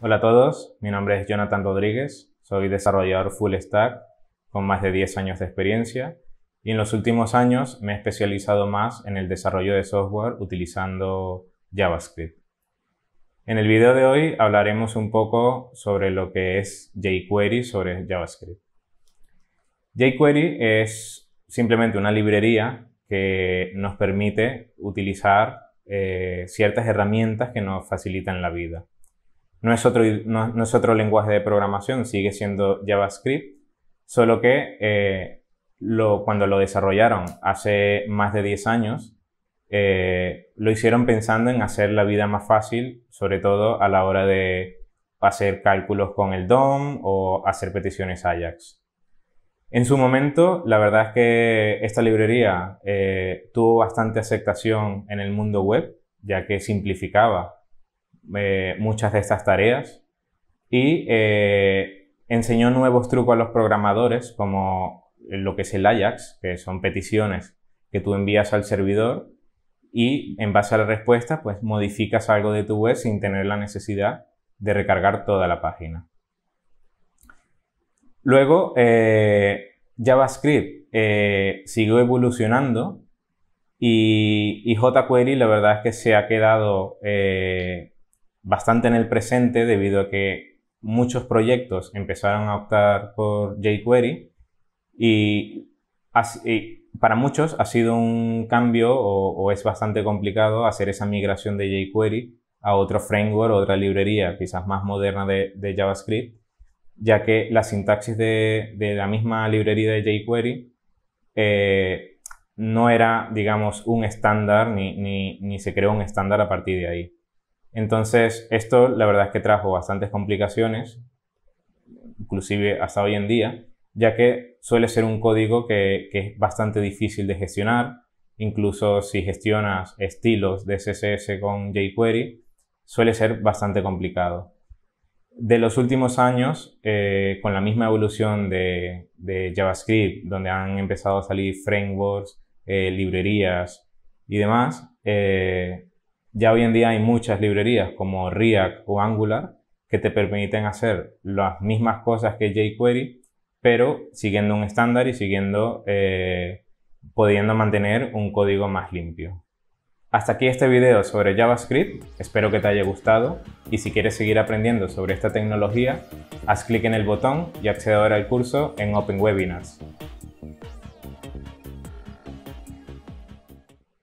Hola a todos, mi nombre es Jonathan Rodríguez, soy desarrollador full stack con más de 10 años de experiencia y en los últimos años me he especializado más en el desarrollo de software utilizando JavaScript. En el video de hoy hablaremos un poco sobre lo que es jQuery sobre JavaScript. jQuery es simplemente una librería que nos permite utilizar eh, ciertas herramientas que nos facilitan la vida. No es otro, lenguaje de programación, sigue siendo JavaScript, solo que eh, cuando lo desarrollaron hace más de 10 años, eh, lo hicieron pensando en hacer la vida más fácil, sobre todo a la hora de hacer cálculos con el DOM o hacer peticiones AJAX. En su momento, la verdad es que esta librería eh, tuvo bastante aceptación en el mundo web, ya que simplificaba muchas de estas tareas y eh, enseñó nuevos trucos a los programadores, como lo que es el Ajax, que son peticiones que tú envías al servidor y en base a la respuesta, pues modificas algo de tu web sin tener la necesidad de recargar toda la página. Luego, eh, JavaScript eh, siguió evolucionando y, jQuery la verdad es que se ha quedado bastante en el presente debido a que muchos proyectos empezaron a optar por jQuery y, para muchos ha sido un cambio o, es bastante complicado hacer esa migración de jQuery a otro framework, otra librería quizás más moderna de, JavaScript, ya que la sintaxis de, la misma librería de jQuery eh, no era, digamos, un estándar ni se creó un estándar a partir de ahí. Entonces, esto la verdad es que trajo bastantes complicaciones, inclusive hasta hoy en día, ya que suele ser un código que, es bastante difícil de gestionar, incluso si gestionas estilos de CSS con jQuery, suele ser bastante complicado. De los últimos años, eh, con la misma evolución de, JavaScript, donde han empezado a salir frameworks, eh, librerías y demás, eh, ya hoy en día hay muchas librerías como React o Angular que te permiten hacer las mismas cosas que jQuery, pero siguiendo un estándar y siguiendo, eh, pudiendo mantener un código más limpio. Hasta aquí este video sobre JavaScript, espero que te haya gustado y si quieres seguir aprendiendo sobre esta tecnología, haz clic en el botón y ahora al curso en Open Webinars.